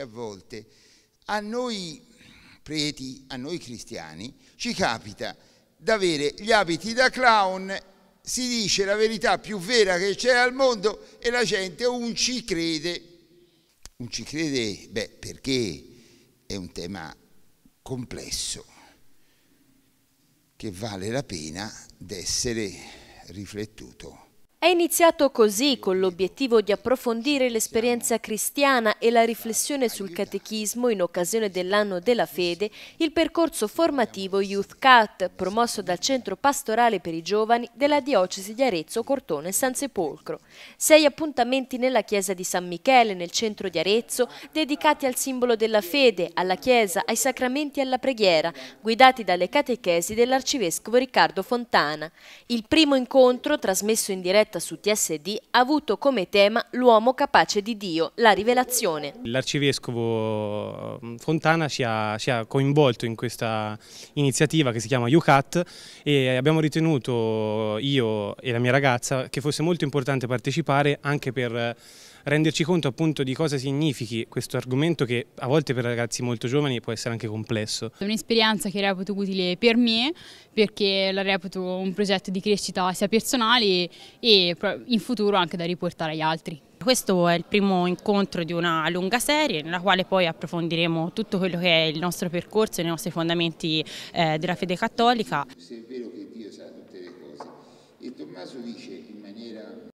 a volte a noi preti, a noi cristiani, ci capita d'avere gli abiti da clown, si dice la verità più vera che c'è al mondo e la gente non ci crede. Non ci crede, beh, perché è un tema complesso che vale la pena d'essere riflettuto. È iniziato così, con l'obiettivo di approfondire l'esperienza cristiana e la riflessione sul catechismo in occasione dell'anno della fede, il percorso formativo Youth Cat, promosso dal Centro Pastorale per i Giovani della Diocesi di Arezzo, Cortone e San Sepolcro. Sei appuntamenti nella chiesa di San Michele, nel centro di Arezzo, dedicati al simbolo della fede, alla chiesa, ai sacramenti e alla preghiera, guidati dalle catechesi dell'arcivescovo Riccardo Fontana. Il primo incontro, trasmesso in diretta diretta su TSD ha avuto come tema l'uomo capace di Dio, la rivelazione. L'arcivescovo mm, Fontana ci ha, ci ha, coinvolto in questa iniziativa che si chiama UCAT e abbiamo ritenuto io e la mia ragazza che fosse molto importante partecipare anche per renderci conto appunto di cosa significhi questo argomento che a volte per ragazzi molto giovani può essere anche complesso. È un'esperienza che reputo utile per me perché la reputo un progetto di crescita sia personale e in futuro anche da riportare agli altri. Questo è il primo incontro di una lunga serie nella quale poi approfondiremo tutto quello che è il nostro percorso e i nostri fondamenti eh, della fede cattolica. Se è vero che Dio sa tutte le cose e Tommaso dice in maniera